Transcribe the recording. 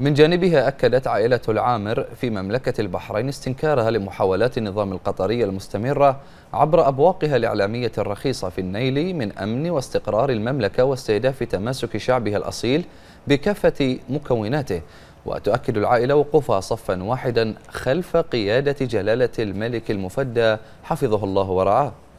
من جانبها أكدت عائلة العامر في مملكة البحرين استنكارها لمحاولات النظام القطري المستمرة عبر أبواقها الإعلامية الرخيصة في النيل من أمن واستقرار المملكة واستهداف تماسك شعبها الأصيل بكافة مكوناته وتؤكد العائلة وقوفها صفا واحدا خلف قيادة جلالة الملك المفدى حفظه الله ورعاه